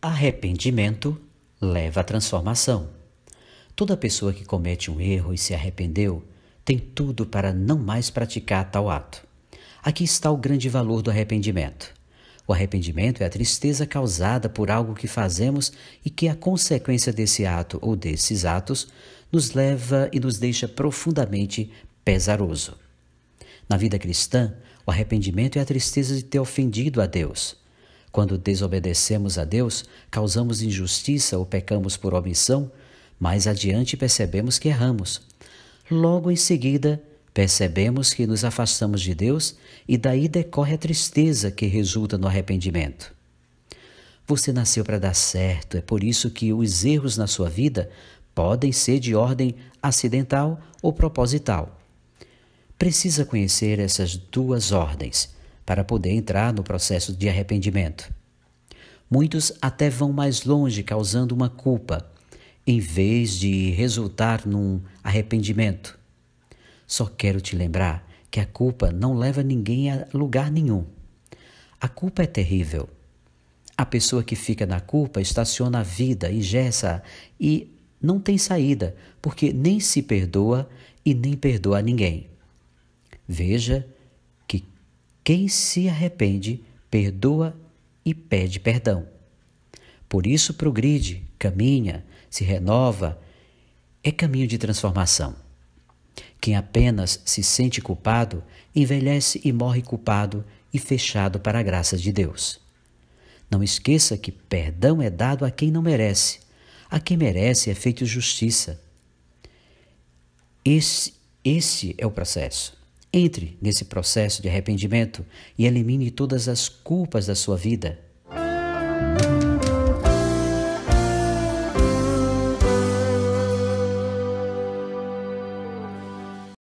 Arrependimento leva à transformação. Toda pessoa que comete um erro e se arrependeu tem tudo para não mais praticar tal ato. Aqui está o grande valor do arrependimento. O arrependimento é a tristeza causada por algo que fazemos e que a consequência desse ato ou desses atos nos leva e nos deixa profundamente pesaroso. Na vida cristã, o arrependimento é a tristeza de ter ofendido a Deus, quando desobedecemos a Deus, causamos injustiça ou pecamos por omissão, mais adiante percebemos que erramos. Logo em seguida, percebemos que nos afastamos de Deus e daí decorre a tristeza que resulta no arrependimento. Você nasceu para dar certo, é por isso que os erros na sua vida podem ser de ordem acidental ou proposital. Precisa conhecer essas duas ordens para poder entrar no processo de arrependimento. Muitos até vão mais longe, causando uma culpa, em vez de resultar num arrependimento. Só quero te lembrar que a culpa não leva ninguém a lugar nenhum. A culpa é terrível. A pessoa que fica na culpa estaciona a vida e gessa e não tem saída, porque nem se perdoa e nem perdoa ninguém. Veja quem se arrepende, perdoa e pede perdão. Por isso progride, caminha, se renova, é caminho de transformação. Quem apenas se sente culpado, envelhece e morre culpado e fechado para a graça de Deus. Não esqueça que perdão é dado a quem não merece, a quem merece é feito justiça. Esse, esse é o processo. Entre nesse processo de arrependimento e elimine todas as culpas da sua vida.